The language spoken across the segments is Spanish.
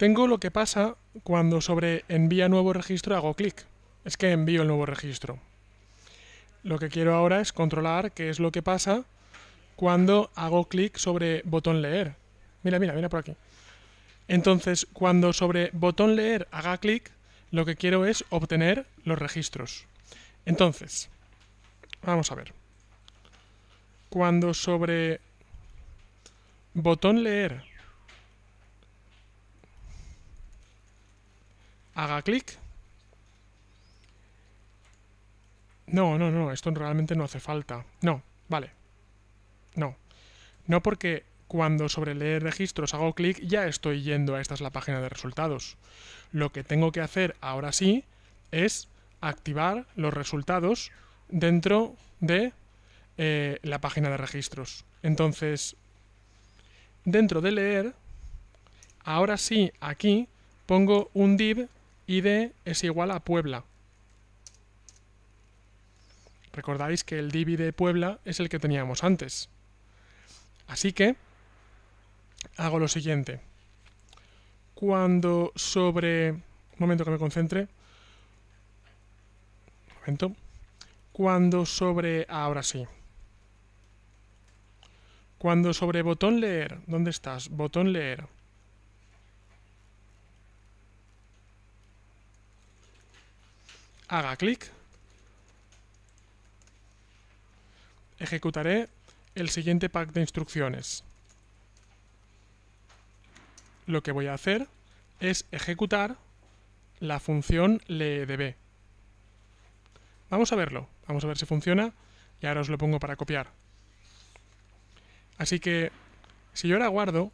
Tengo lo que pasa cuando sobre envía nuevo registro hago clic. Es que envío el nuevo registro. Lo que quiero ahora es controlar qué es lo que pasa cuando hago clic sobre botón leer. Mira, mira, mira por aquí. Entonces, cuando sobre botón leer haga clic, lo que quiero es obtener los registros. Entonces, vamos a ver. Cuando sobre botón leer haga clic. No, no, no, esto realmente no hace falta. No, vale. No. No porque cuando sobre leer registros hago clic ya estoy yendo a esta es la página de resultados. Lo que tengo que hacer ahora sí es activar los resultados dentro de eh, la página de registros. Entonces, dentro de leer, ahora sí aquí pongo un div id es igual a Puebla. Recordáis que el div de Puebla es el que teníamos antes. Así que hago lo siguiente. Cuando sobre... Un momento que me concentre. Un momento. Cuando sobre... Ahora sí. Cuando sobre botón leer. ¿Dónde estás? Botón leer haga clic, ejecutaré el siguiente pack de instrucciones. Lo que voy a hacer es ejecutar la función leedb. Vamos a verlo, vamos a ver si funciona y ahora os lo pongo para copiar. Así que si yo ahora guardo,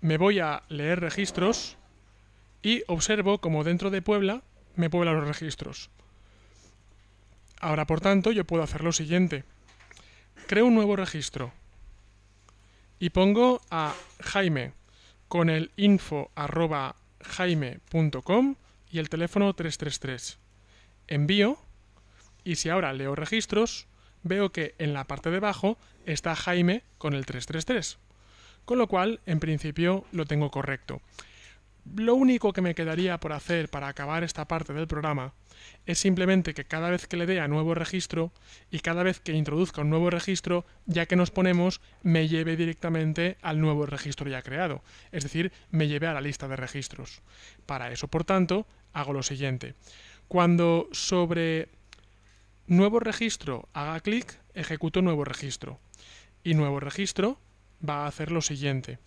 me voy a leer registros y observo como dentro de Puebla me puebla los registros. Ahora, por tanto, yo puedo hacer lo siguiente. Creo un nuevo registro y pongo a Jaime con el info jaime.com y el teléfono 333. Envío y si ahora leo registros, veo que en la parte de abajo está Jaime con el 333. Con lo cual, en principio, lo tengo correcto. Lo único que me quedaría por hacer para acabar esta parte del programa es simplemente que cada vez que le dé a nuevo registro y cada vez que introduzca un nuevo registro, ya que nos ponemos, me lleve directamente al nuevo registro ya creado, es decir, me lleve a la lista de registros. Para eso, por tanto, hago lo siguiente. Cuando sobre nuevo registro haga clic, ejecuto nuevo registro. Y nuevo registro va a hacer lo siguiente.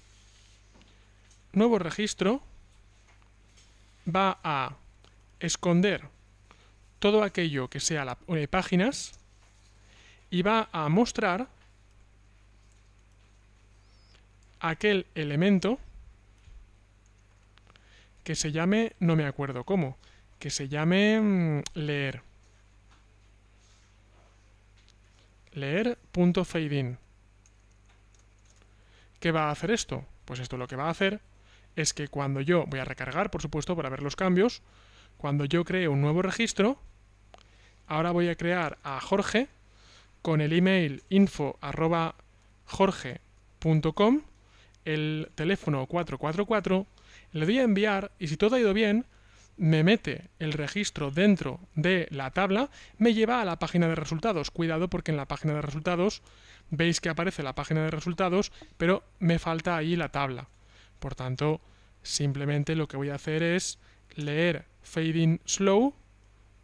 Nuevo registro va a esconder todo aquello que sea eh, páginas y va a mostrar aquel elemento que se llame, no me acuerdo cómo, que se llame mm, leer leer. Leer.fadein. ¿Qué va a hacer esto? Pues esto lo que va a hacer es que cuando yo, voy a recargar por supuesto para ver los cambios, cuando yo cree un nuevo registro, ahora voy a crear a Jorge con el email info.jorge.com, el teléfono 444, le doy a enviar y si todo ha ido bien, me mete el registro dentro de la tabla, me lleva a la página de resultados. Cuidado porque en la página de resultados veis que aparece la página de resultados, pero me falta ahí la tabla. Por tanto, simplemente lo que voy a hacer es leer fading slow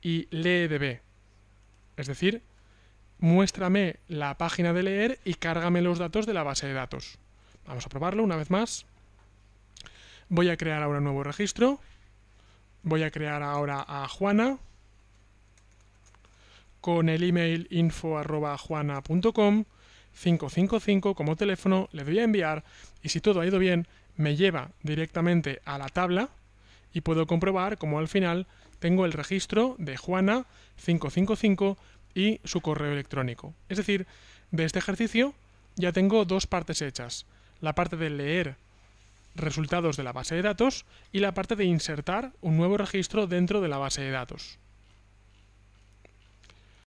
y B. Es decir, muéstrame la página de leer y cárgame los datos de la base de datos. Vamos a probarlo una vez más. Voy a crear ahora un nuevo registro. Voy a crear ahora a Juana con el email info.juana.com 555 como teléfono, le doy a enviar y si todo ha ido bien, me lleva directamente a la tabla y puedo comprobar como al final tengo el registro de Juana 555 y su correo electrónico. Es decir, de este ejercicio ya tengo dos partes hechas. La parte de leer resultados de la base de datos y la parte de insertar un nuevo registro dentro de la base de datos.